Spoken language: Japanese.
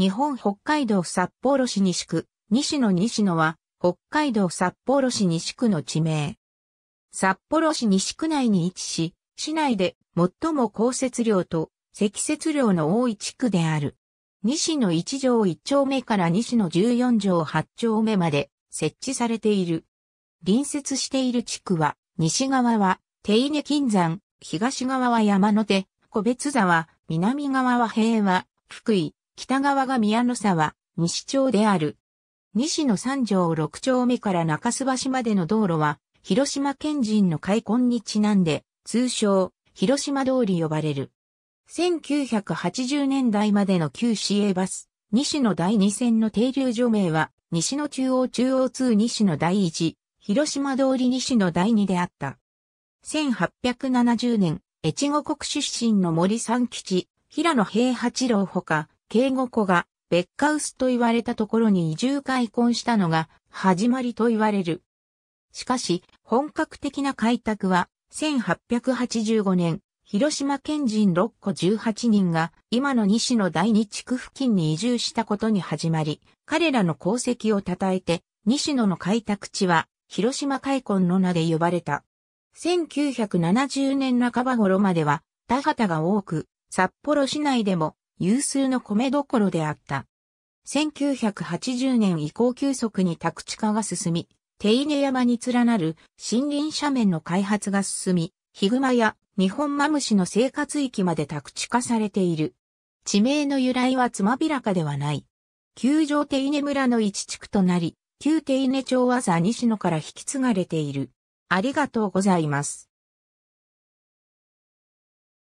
日本北海道札幌市西区、西野西野は、北海道札幌市西区の地名。札幌市西区内に位置し、市内で最も降雪量と積雪量の多い地区である。西野1条1丁目から西野14条8丁目まで設置されている。隣接している地区は、西側は手稲金山、東側は山の手、個別沢、南側は平和、福井、北側が宮の沢、西町である。西の三条六丁目から中洲橋までの道路は、広島県人の開墾にちなんで、通称、広島通り呼ばれる。1980年代までの旧市営バス、西の第2線の停留所名は、西の中央中央通西の第1、広島通り西の第2であった。1870年、越後国出身の森三吉、平野平八郎ほか、敬語子がベッカウスと言われたところに移住開墾したのが始まりと言われる。しかし、本格的な開拓は、1885年、広島県人6個18人が今の西の第二地区付近に移住したことに始まり、彼らの功績を称えて、西野の開拓地は、広島開墾の名で呼ばれた。1970年半ば頃までは、田畑が多く、札幌市内でも有数の米どころであった。1980年以降急速に宅地化が進み、手稲山に連なる森林斜面の開発が進み、ヒグマや日本マムシの生活域まで宅地化されている。地名の由来はつまびらかではない。旧城手稲村の一地区となり、旧手稲町は座西野から引き継がれている。ありがとうございます。